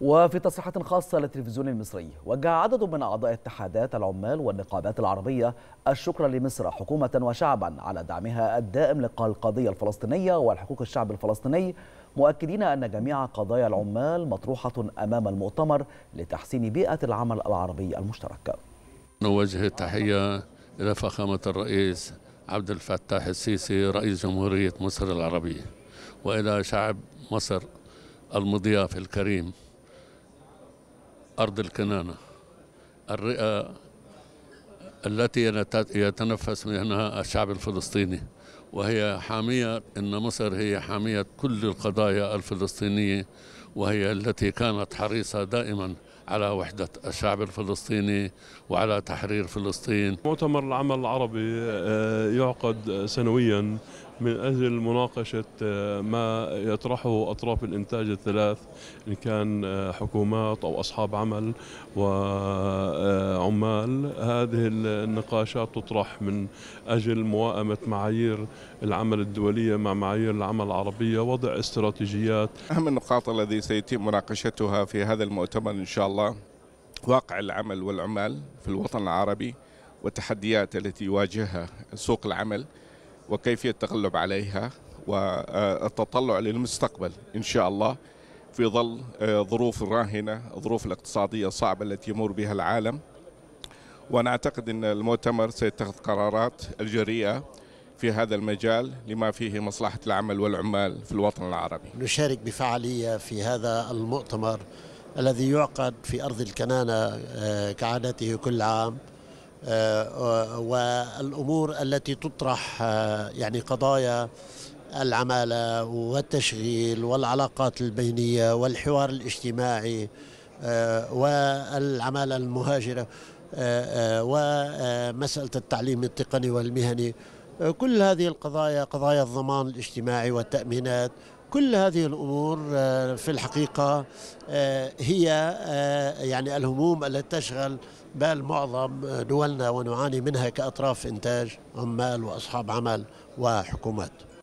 وفي تصريحات خاصة للتلفزيون المصري وجه عدد من أعضاء اتحادات العمال والنقابات العربية الشكر لمصر حكومة وشعبا على دعمها الدائم للقضية الفلسطينية والحقوق الشعب الفلسطيني مؤكدين أن جميع قضايا العمال مطروحة أمام المؤتمر لتحسين بيئة العمل العربي المشترك نوجه التحية إلى فخامة الرئيس عبد الفتاح السيسي رئيس جمهورية مصر العربية وإلى شعب مصر المضياف الكريم أرض الكنانة الرئة التي يتنفس منها الشعب الفلسطيني وهي حامية إن مصر هي حامية كل القضايا الفلسطينية وهي التي كانت حريصة دائما على وحدة الشعب الفلسطيني وعلى تحرير فلسطين مؤتمر العمل العربي آه، يعقد سنويا من أجل مناقشة آه، ما يطرحه أطراف الإنتاج الثلاث إن كان آه، حكومات أو أصحاب عمل و العمال هذه النقاشات تطرح من أجل موائمة معايير العمل الدولية مع معايير العمل العربية وضع استراتيجيات أهم النقاط التي سيتم مناقشتها في هذا المؤتمر إن شاء الله واقع العمل والعمال في الوطن العربي والتحديات التي يواجهها سوق العمل وكيفية التغلب عليها والتطلع للمستقبل إن شاء الله في ظل آه، ظروف راهنة ظروف الاقتصادية الصعبة التي يمر بها العالم وأنا أعتقد أن المؤتمر سيتخذ قرارات الجريئة في هذا المجال لما فيه مصلحة العمل والعمال في الوطن العربي نشارك بفعالية في هذا المؤتمر الذي يعقد في أرض الكنانة آه، كعادته كل عام آه، والأمور التي تطرح آه، يعني قضايا العمالة والتشغيل والعلاقات البينية والحوار الاجتماعي آه، والعمالة المهاجرة آه، آه، ومسألة التعليم التقني والمهني كل هذه القضايا قضايا الضمان الاجتماعي والتأمينات كل هذه الامور في الحقيقه هي يعني الهموم التي تشغل بال معظم دولنا ونعاني منها كاطراف انتاج عمال واصحاب عمل وحكومات